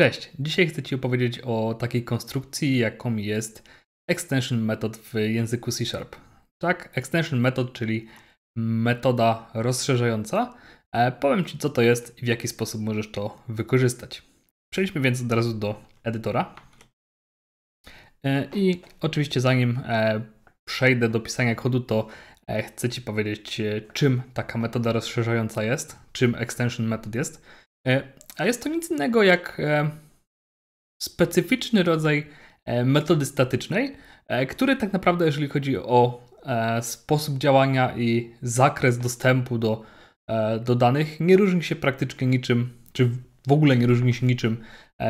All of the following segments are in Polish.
Cześć! Dzisiaj chcę Ci opowiedzieć o takiej konstrukcji, jaką jest extension method w języku C Sharp. Tak, extension method, czyli metoda rozszerzająca. E, powiem Ci, co to jest i w jaki sposób możesz to wykorzystać. Przejdźmy więc od razu do edytora. E, I oczywiście zanim e, przejdę do pisania kodu, to e, chcę Ci powiedzieć, e, czym taka metoda rozszerzająca jest, czym extension method jest. E, a jest to nic innego jak e, specyficzny rodzaj e, metody statycznej, e, który tak naprawdę, jeżeli chodzi o sposób działania i zakres dostępu do, do danych, nie różni się praktycznie niczym, czy w ogóle nie różni się niczym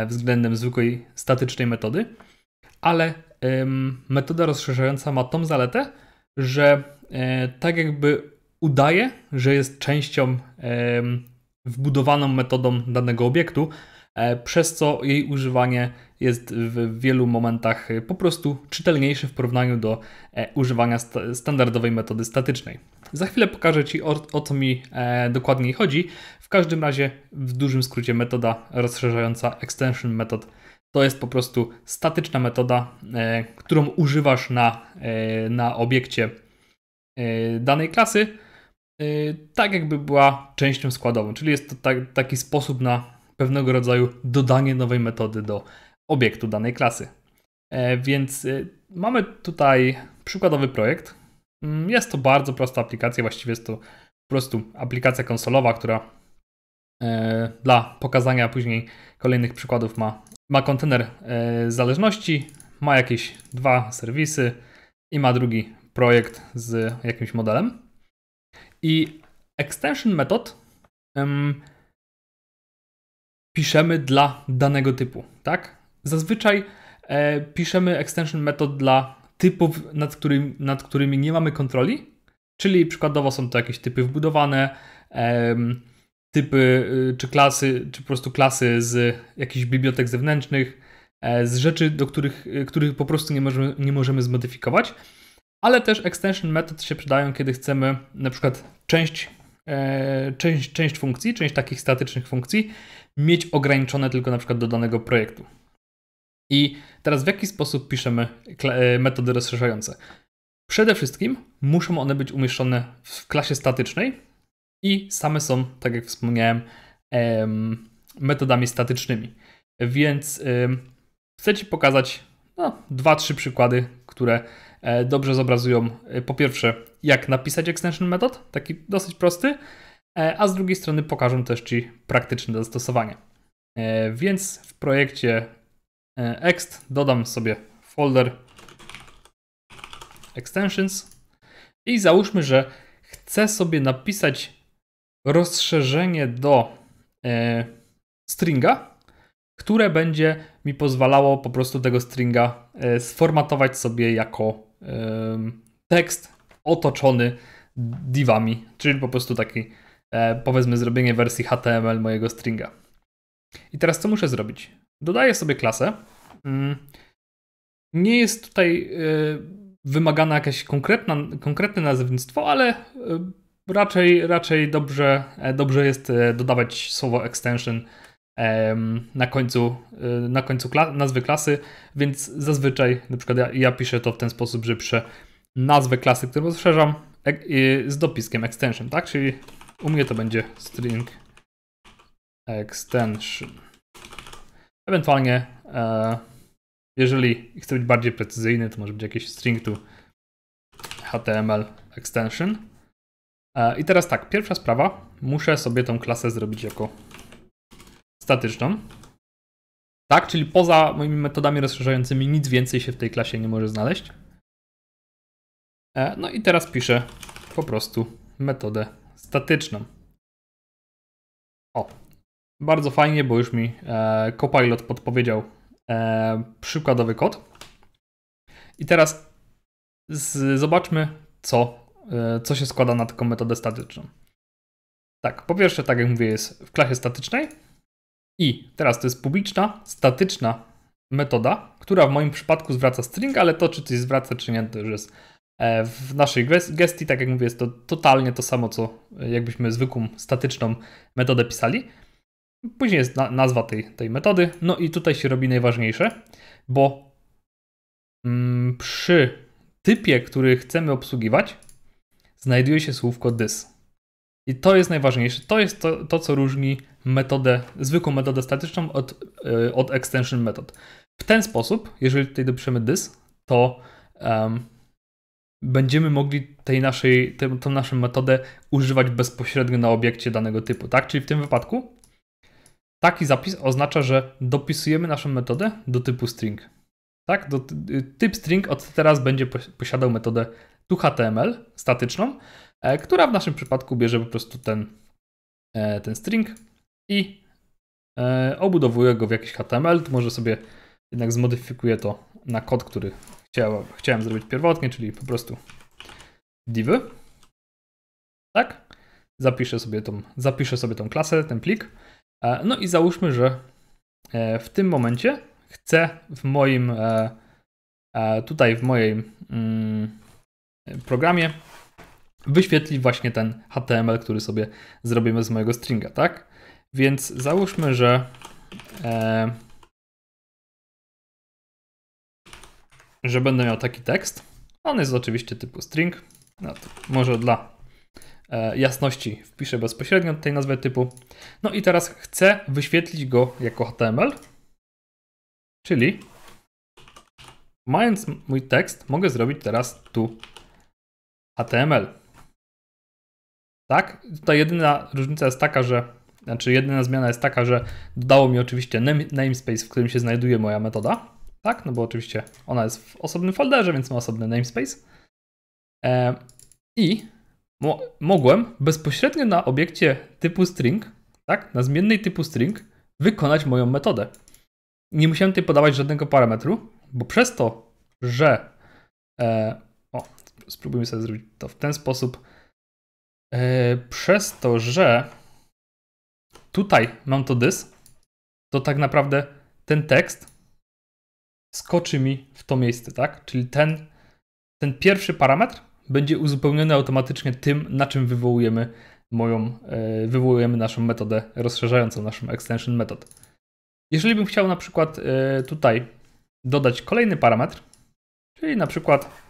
względem zwykłej statycznej metody, ale metoda rozszerzająca ma tą zaletę, że tak jakby udaje, że jest częścią wbudowaną metodą danego obiektu, e, przez co jej używanie jest w wielu momentach e, po prostu czytelniejsze w porównaniu do e, używania standardowej metody statycznej. Za chwilę pokażę Ci o, o co mi dokładniej chodzi. W każdym razie, w dużym skrócie, metoda rozszerzająca extension method to jest po prostu statyczna metoda, którą używasz na, na obiekcie danej klasy Y, tak jakby była częścią składową, czyli jest to tak, taki sposób na pewnego rodzaju dodanie nowej metody do obiektu danej klasy. E, więc y, mamy tutaj przykładowy projekt. Mm, jest to bardzo prosta aplikacja, właściwie jest to po prostu aplikacja konsolowa, która e, dla pokazania później kolejnych przykładów ma, ma kontener e, zależności, ma jakieś dwa serwisy i ma drugi projekt z jakimś modelem. I extension method um, piszemy dla danego typu, tak? Zazwyczaj e, piszemy extension method dla typów, nad, którym, nad którymi nie mamy kontroli, czyli przykładowo są to jakieś typy wbudowane, e, typy y, czy klasy, czy po prostu klasy z jakichś bibliotek zewnętrznych, e, z rzeczy, do których, y, których po prostu nie możemy, nie możemy zmodyfikować ale też extension method się przydają, kiedy chcemy na przykład część, e, część, część funkcji, część takich statycznych funkcji mieć ograniczone tylko na przykład do danego projektu. I teraz w jaki sposób piszemy e, metody rozszerzające? Przede wszystkim muszą one być umieszczone w klasie statycznej i same są, tak jak wspomniałem, metodami statycznymi. Więc chcę Ci pokazać no, dwa, trzy przykłady, które E, dobrze zobrazują e, po pierwsze, jak napisać extension metod, taki dosyć prosty, e, a z drugiej strony pokażą też Ci praktyczne zastosowanie. Więc w projekcie ext dodam sobie folder extensions i załóżmy, że chcę sobie napisać rozszerzenie do stringa, które będzie mi pozwalało po prostu tego stringa sformatować sobie jako tekst otoczony divami, czyli po prostu taki, e, powiedzmy, zrobienie wersji HTML mojego stringa. I teraz co muszę zrobić? Dodaję sobie klasę. Mm. Nie jest tutaj e, wymagane jakieś konkretna, konkretne nazewnictwo, ale e, raczej, raczej dobrze, dobrze jest dodawać słowo extension na końcu, y, na końcu kla nazwy klasy, więc zazwyczaj na przykład ja, ja, piszę to w ten sposób, że piszę nazwę klasy, którą rozszerzam e z dopiskiem extension, tak? Czyli u mnie to będzie string extension. Ewentualnie, e jeżeli chcę być bardziej precyzyjny, to może być jakiś string to HTML extension. E, I teraz tak, pierwsza sprawa, muszę sobie tą klasę zrobić jako statyczną. Tak, czyli poza moimi metodami rozszerzającymi nic więcej się w tej klasie nie może znaleźć. E, no i teraz piszę po prostu metodę statyczną. O, bardzo fajnie, bo już mi e, Copilot podpowiedział e, przykładowy kod. I teraz z, zobaczmy, co, e, co się składa na taką metodę statyczną. Tak, po pierwsze, tak jak mówię, jest w klasie statycznej, i teraz to jest publiczna, statyczna metoda, która w moim przypadku zwraca string, ale to czy coś zwraca, czy nie, to już jest e, w naszej gestii, tak jak mówię, jest to totalnie to samo, co e, jakbyśmy zwykłą statyczną metodę pisali. Później jest na, nazwa tej, tej metody. No i tutaj się robi najważniejsze, bo mm, przy typie, który chcemy obsługiwać, znajduje się słówko this. I to jest najważniejsze. To jest to, to co różni metodę, zwykłą metodę statyczną od, yy, od extension metod. W ten sposób, jeżeli tutaj dopiszemy this, to um, będziemy mogli tej naszej, tę, tą naszą metodę używać bezpośrednio na obiekcie danego typu, tak? Czyli w tym wypadku taki zapis oznacza, że dopisujemy naszą metodę do typu string, tak? Do, y, typ string od teraz będzie posiadał metodę tu HTML statyczną, E, która w naszym przypadku bierze po prostu ten, e, ten string i e, obudowuje go w jakiś HTML. Tu może sobie jednak zmodyfikuję to na kod, który chciałem, chciałem zrobić pierwotnie, czyli po prostu divy. Tak? Zapiszę sobie tą, zapiszę sobie tą klasę, ten plik. No i załóżmy, że w tym momencie chcę w moim tutaj w moim mm, programie wyświetli właśnie ten HTML, który sobie zrobimy z mojego stringa, tak? Więc załóżmy, że e, że będę miał taki tekst. On jest oczywiście typu string. No może dla e, jasności wpiszę bezpośrednio tej nazwy typu. No i teraz chcę wyświetlić go jako HTML, czyli mając mój tekst, mogę zrobić teraz tu HTML. Tak? Tutaj jedyna różnica jest taka, że, znaczy jedyna zmiana jest taka, że dodało mi oczywiście namespace, w którym się znajduje moja metoda. Tak? No bo oczywiście ona jest w osobnym folderze, więc ma osobny namespace. E, I mo mogłem bezpośrednio na obiekcie typu string, tak? Na zmiennej typu string wykonać moją metodę. Nie musiałem tutaj podawać żadnego parametru, bo przez to, że e, o, spróbujmy sobie zrobić to w ten sposób E, przez to, że tutaj mam to dys, to tak naprawdę ten tekst skoczy mi w to miejsce, tak? Czyli ten, ten pierwszy parametr będzie uzupełniony automatycznie tym, na czym wywołujemy moją, e, wywołujemy naszą metodę rozszerzającą, naszą extension method. Jeżeli bym chciał na przykład e, tutaj dodać kolejny parametr, czyli na przykład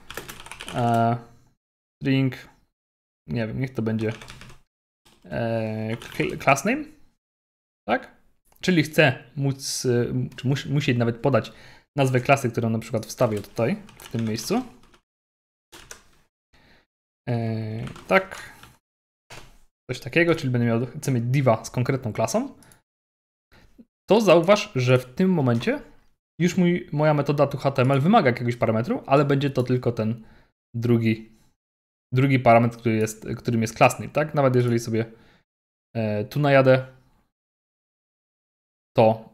string nie wiem, niech to będzie e, class name, tak? Czyli chcę móc, e, czy mus, musieć nawet podać nazwę klasy, którą na przykład wstawię tutaj, w tym miejscu. E, tak. Coś takiego, czyli będę miał, chcę mieć diva z konkretną klasą. To zauważ, że w tym momencie już mój, moja metoda tu HTML wymaga jakiegoś parametru, ale będzie to tylko ten drugi drugi parametr, który jest, którym jest klasny, tak? Nawet jeżeli sobie e, tu najadę, to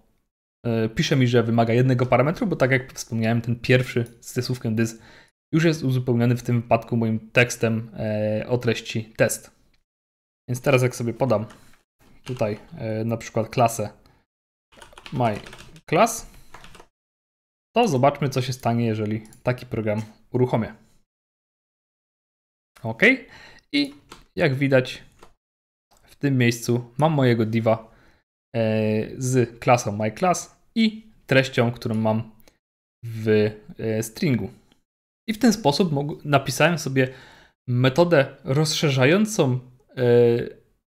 e, pisze mi, że wymaga jednego parametru, bo tak jak wspomniałem, ten pierwszy z stosówkiem dys już jest uzupełniony w tym wypadku moim tekstem e, o treści test. Więc teraz jak sobie podam tutaj na przykład klasę my class, to zobaczmy co się stanie, jeżeli taki program uruchomię. OK. I jak widać w tym miejscu mam mojego diva e, z klasą myClass i treścią, którą mam w e, stringu. I w ten sposób napisałem sobie metodę rozszerzającą e,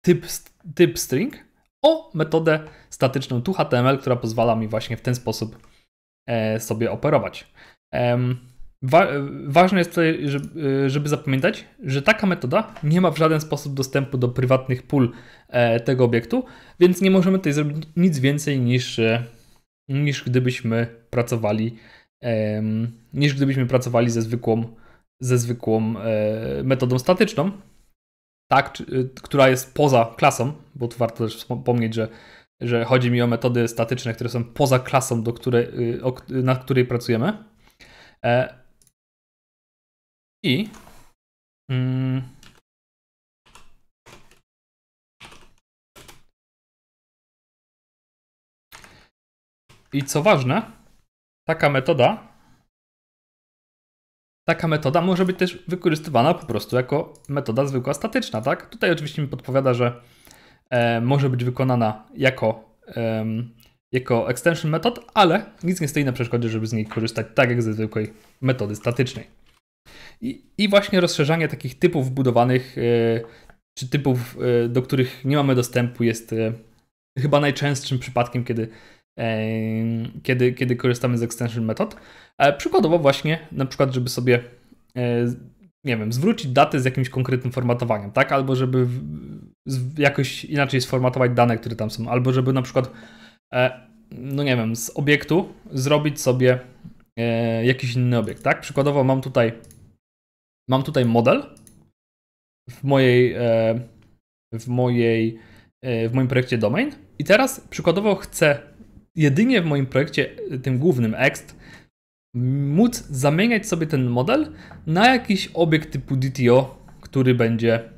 typ, typ string o metodę statyczną tu HTML, która pozwala mi właśnie w ten sposób sobie operować. Wa ważne jest tutaj, żeby, e, żeby, zapamiętać, że taka metoda nie ma w żaden sposób dostępu do prywatnych pól e, tego obiektu, więc nie możemy tutaj zrobić nic więcej niż, e, niż gdybyśmy pracowali e, niż gdybyśmy pracowali ze zwykłą, ze zwykłą e, metodą statyczną, tak, czy, która jest poza klasą, bo tu warto też wspomnieć, że że chodzi mi o metody statyczne, które są poza klasą, do której, y, o, na której pracujemy. I mm, I co ważne, taka metoda taka metoda może być też wykorzystywana po prostu jako metoda zwykła statyczna, tak? Tutaj oczywiście mi podpowiada, że e, może być wykonana jako, e, jako extension metod, ale nic nie stoi na przeszkodzie, żeby z niej korzystać tak jak ze zwykłej metody statycznej. I, i właśnie rozszerzanie takich typów wbudowanych, e, czy typów, e, do których nie mamy dostępu, jest e, chyba najczęstszym przypadkiem, kiedy, kiedy, kiedy korzystamy z extension metod. Przykładowo właśnie, na przykład, żeby sobie nie wiem, zwrócić datę z jakimś konkretnym formatowaniem, tak? Albo żeby jakoś inaczej sformatować dane, które tam są, albo żeby na przykład, no nie wiem, z obiektu zrobić sobie jakiś inny obiekt, tak? Przykładowo mam tutaj Mam tutaj model w mojej, e, w mojej, e, w moim projekcie domain i teraz przykładowo chcę jedynie w moim projekcie, e, tym głównym ext, móc zamieniać sobie ten model na jakiś obiekt typu DTO, który będzie,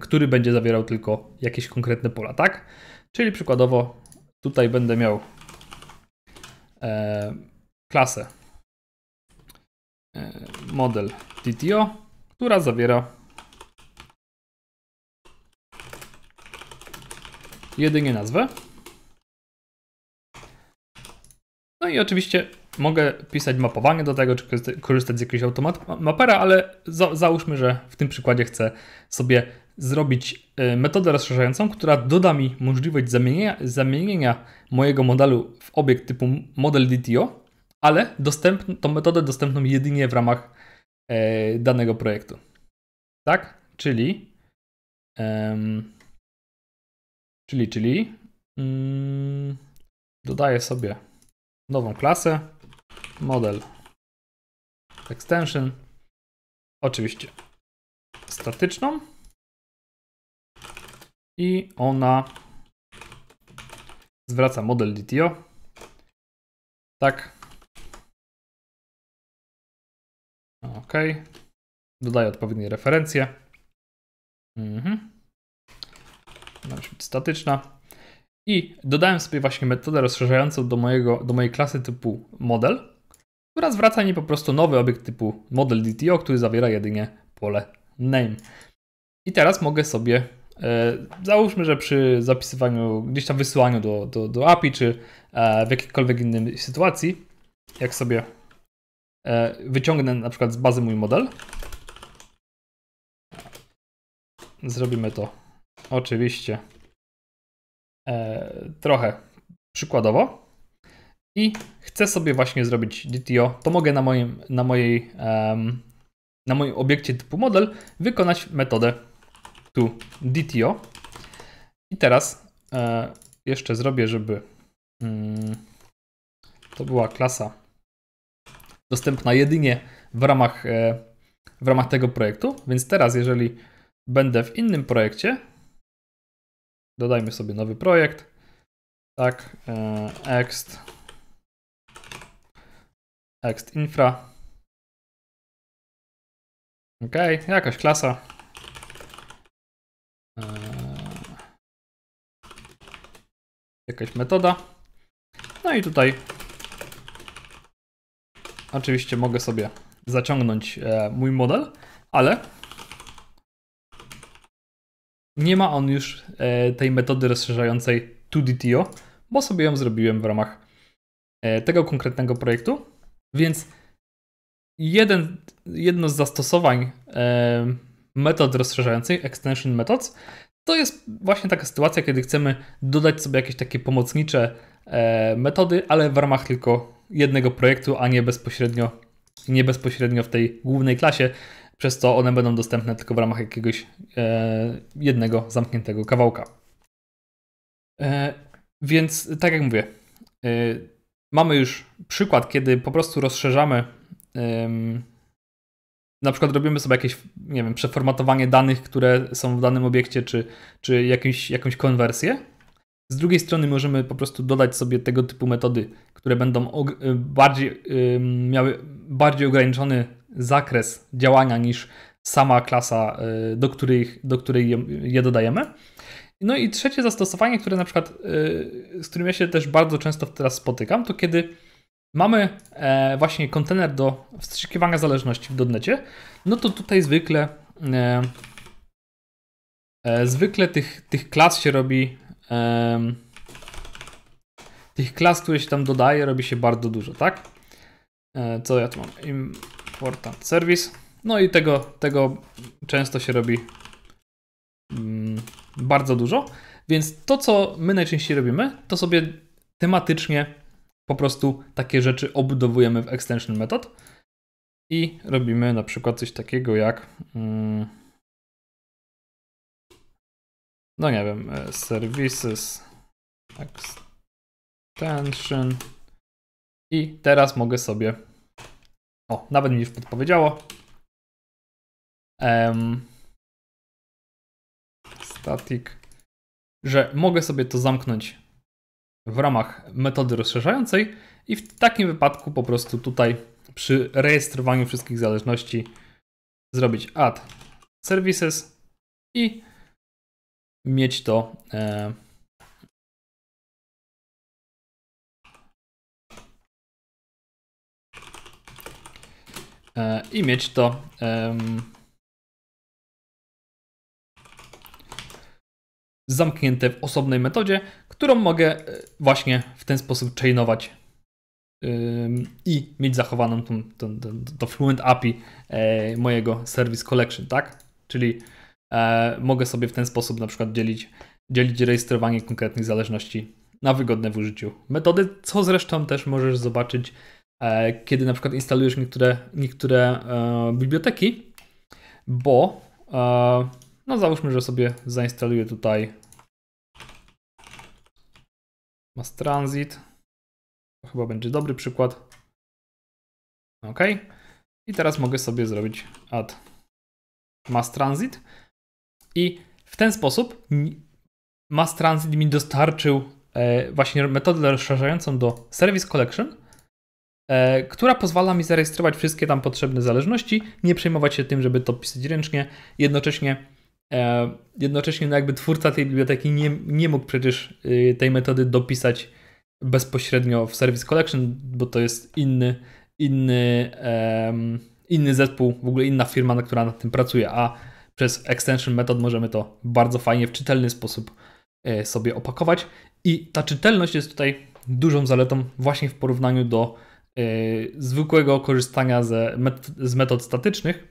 który będzie zawierał tylko jakieś konkretne pola, tak? Czyli przykładowo tutaj będę miał klasę E, model TTO, która zawiera jedynie nazwę. No i oczywiście mogę pisać mapowanie do tego, czy korzystać z jakiegoś automat mapera, ale za załóżmy, że w tym przykładzie chcę sobie zrobić e, metodę rozszerzającą, która doda mi możliwość zamienienia, zamienienia mojego modelu w obiekt typu model DTO, ale dostępną tą metodę dostępną jedynie w ramach e, danego projektu. Tak? Czyli. czyli, czyli. Mm, dodaję sobie nową klasę. Model extension. Oczywiście statyczną. I ona zwraca model DTO. Tak, OK. Dodaję odpowiednie referencje. Mhm. być statyczna. I dodałem sobie właśnie metodę rozszerzającą do, mojego, do mojej klasy typu model, która zwraca mi po prostu nowy obiekt typu model DTO, który zawiera jedynie pole name. I teraz mogę sobie, e, załóżmy, że przy zapisywaniu, gdzieś tam wysyłaniu do, do, do API, czy e, w jakiejkolwiek innej sytuacji, jak sobie E, wyciągnę na przykład z bazy mój model. Zrobimy to oczywiście e, trochę przykładowo i chcę sobie właśnie zrobić DTO, to mogę na moim, na mojej, na moim obiekcie typu model wykonać metodę tu DTO. I teraz e, jeszcze zrobię, żeby mm, to była klasa dostępna jedynie w ramach, e, w ramach tego projektu. Więc teraz, jeżeli będę w innym projekcie, dodajmy sobie nowy projekt, tak, e, ext, ext infra, ok, jakaś klasa, e, jakaś metoda, no i tutaj Oczywiście mogę sobie zaciągnąć e, mój model, ale nie ma on już e, tej metody rozszerzającej 2DTO, bo sobie ją zrobiłem w ramach e, tego konkretnego projektu. Więc jeden, jedno z zastosowań metod rozszerzających, extension methods, to jest właśnie taka sytuacja, kiedy chcemy dodać sobie jakieś takie pomocnicze E, metody, ale w ramach tylko jednego projektu, a nie bezpośrednio, nie bezpośrednio w tej głównej klasie, przez co one będą dostępne tylko w ramach jakiegoś e, jednego zamkniętego kawałka. E, więc tak jak mówię, mamy już przykład, kiedy po prostu rozszerzamy na przykład robimy sobie jakieś, nie wiem, przeformatowanie danych, które są w danym obiekcie, czy, czy jakimś, jakąś konwersję, z drugiej strony możemy po prostu dodać sobie tego typu metody, które będą y, bardziej, miały bardziej ograniczony zakres działania niż sama klasa, y, do której, do której je dodajemy. No i trzecie zastosowanie, które na przykład, y, z którym ja się też bardzo często teraz spotykam, to kiedy mamy e, właśnie kontener do wstrzykiwania zależności w dotnecie, no to tutaj zwykle e, e, zwykle tych, tych klas się robi um, tych klas, które się tam dodaje, robi się bardzo dużo, tak? E, co ja tu mam? Important service. No i tego, tego często się robi mm, bardzo dużo. Więc to, co my najczęściej robimy, to sobie tematycznie po prostu takie rzeczy obudowujemy w extension method i robimy na przykład coś takiego jak. Mm, no nie wiem, e, services extension i teraz mogę sobie, o, nawet mi już podpowiedziało, um, static, że mogę sobie to zamknąć w ramach metody rozszerzającej i w takim wypadku po prostu tutaj przy rejestrowaniu wszystkich zależności zrobić add services i mieć to. E, e, I mieć to. zamknięte w osobnej metodzie, którą mogę e, właśnie w ten sposób chainować i mieć zachowaną tą, to Fluent API mojego Service Collection, tak? Czyli E, mogę sobie w ten sposób na przykład dzielić, dzielić rejestrowanie konkretnych zależności na wygodne w użyciu metody, co zresztą też możesz zobaczyć, e, kiedy na przykład instalujesz niektóre, niektóre e, biblioteki, bo no załóżmy, że sobie zainstaluję tutaj Mass Transit. To chyba będzie dobry przykład. OK. I teraz mogę sobie zrobić add Mass Transit i w ten sposób Mass Transit mi dostarczył e, właśnie metodę rozszerzającą do Service Collection, e, która pozwala mi zarejestrować wszystkie tam potrzebne zależności, nie przejmować się tym, żeby to pisać ręcznie, jednocześnie e, jednocześnie no jakby twórca tej biblioteki nie, nie mógł przecież y, tej metody dopisać bezpośrednio w Service Collection, bo to jest inny, inny, um, inny zespół, w ogóle inna firma, która nad tym pracuje, a przez extension method możemy to bardzo fajnie, w czytelny sposób e, sobie opakować. I ta czytelność jest tutaj dużą zaletą właśnie w porównaniu do e, zwykłego korzystania z, z metod statycznych.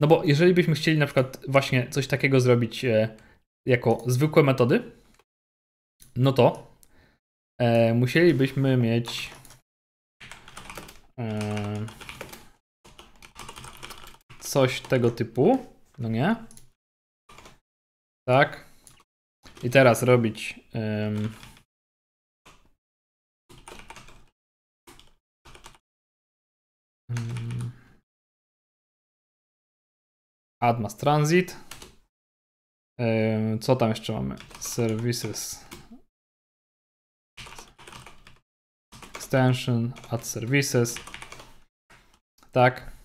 No bo jeżeli byśmy chcieli na przykład właśnie coś takiego zrobić e, jako zwykłe metody, no to musielibyśmy mieć coś tego typu. No nie? Tak. I teraz robić. Um... Admas Transit. co tam jeszcze mamy? Services. Extension, add services. Tak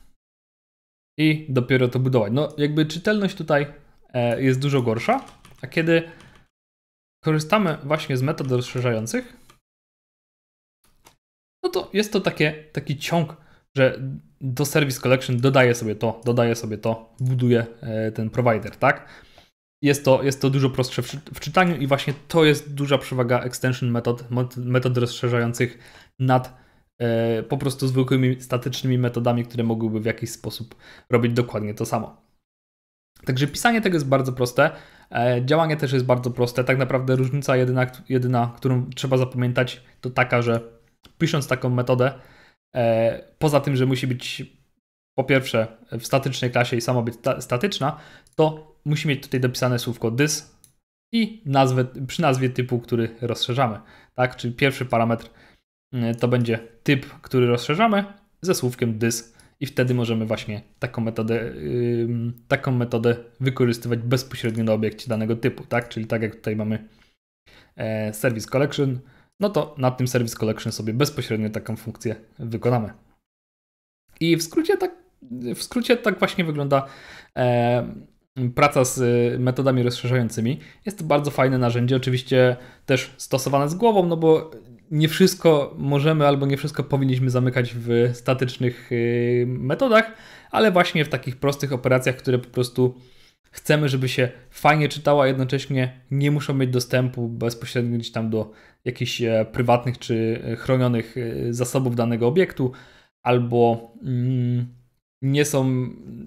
i dopiero to budować. No, jakby czytelność tutaj e, jest dużo gorsza, a kiedy korzystamy właśnie z metod rozszerzających, no to jest to takie, taki ciąg, że do Service Collection dodaję sobie to, dodaję sobie to, buduje ten provider, tak? Jest to, jest to dużo prostsze w czytaniu i właśnie to jest duża przewaga extension metod, metod rozszerzających nad E, po prostu zwykłymi statycznymi metodami, które mogłyby w jakiś sposób robić dokładnie to samo. Także pisanie tego jest bardzo proste, e, działanie też jest bardzo proste. Tak naprawdę różnica jedyna, jedyna którą trzeba zapamiętać, to taka, że pisząc taką metodę, e, poza tym, że musi być po pierwsze w statycznej klasie i sama być statyczna, to musi mieć tutaj dopisane słówko dys i nazwę, przy nazwie typu, który rozszerzamy. Tak? Czyli pierwszy parametr Y, to będzie typ, który rozszerzamy ze słówkiem dys i wtedy możemy właśnie taką metodę, taką metodę wykorzystywać bezpośrednio na obiekcie danego typu, tak? Czyli tak jak tutaj mamy e, service collection, no to na tym service collection sobie bezpośrednio taką funkcję wykonamy. I w skrócie tak, w skrócie tak właśnie wygląda e, praca z y, metodami rozszerzającymi. Jest to bardzo fajne narzędzie, oczywiście też stosowane z głową, no bo nie wszystko możemy albo nie wszystko powinniśmy zamykać w statycznych y, metodach, ale właśnie w takich prostych operacjach, które po prostu chcemy, żeby się fajnie czytało, a jednocześnie nie muszą mieć dostępu bezpośrednio gdzieś tam do jakichś e, prywatnych czy e, chronionych e, zasobów danego obiektu, albo mm, nie są,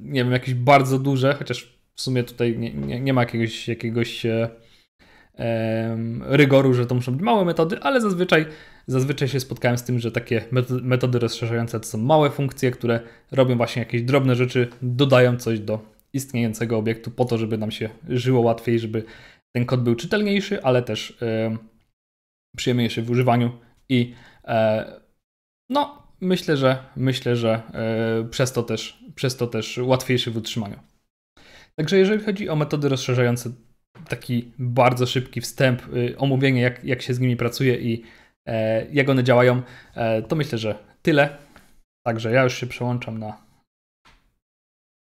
nie wiem, jakieś bardzo duże, chociaż w sumie tutaj nie, nie, nie ma jakiegoś, jakiegoś rygoru, że to muszą być małe metody, ale zazwyczaj, zazwyczaj się spotkałem z tym, że takie metody rozszerzające to są małe funkcje, które robią właśnie jakieś drobne rzeczy, dodają coś do istniejącego obiektu po to, żeby nam się żyło łatwiej, żeby ten kod był czytelniejszy, ale też e, przyjemniejszy w używaniu i e, no myślę, że myślę, że e, przez, to też, przez to też łatwiejszy w utrzymaniu. Także jeżeli chodzi o metody rozszerzające, taki bardzo szybki wstęp, y, omówienie, jak, jak się z nimi pracuje i e, jak one działają, e, to myślę, że tyle. Także ja już się przełączam na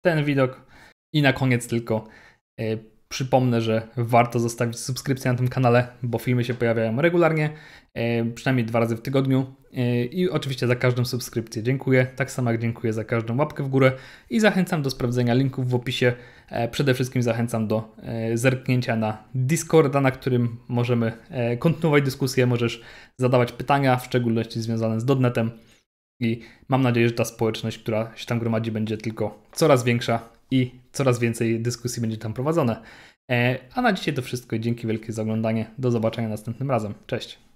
ten widok i na koniec tylko e, przypomnę, że warto zostawić subskrypcję na tym kanale, bo filmy się pojawiają regularnie, przynajmniej dwa razy w tygodniu. I oczywiście za każdą subskrypcję dziękuję, tak samo jak dziękuję za każdą łapkę w górę i zachęcam do sprawdzenia linków w opisie E, przede wszystkim zachęcam do e, zerknięcia na Discorda, na którym możemy e, kontynuować dyskusję, możesz zadawać pytania, w szczególności związane z dotnetem i mam nadzieję, że ta społeczność, która się tam gromadzi, będzie tylko coraz większa i coraz więcej dyskusji będzie tam prowadzone. A na dzisiaj to wszystko. Dzięki wielkie za oglądanie. Do zobaczenia następnym razem. Cześć.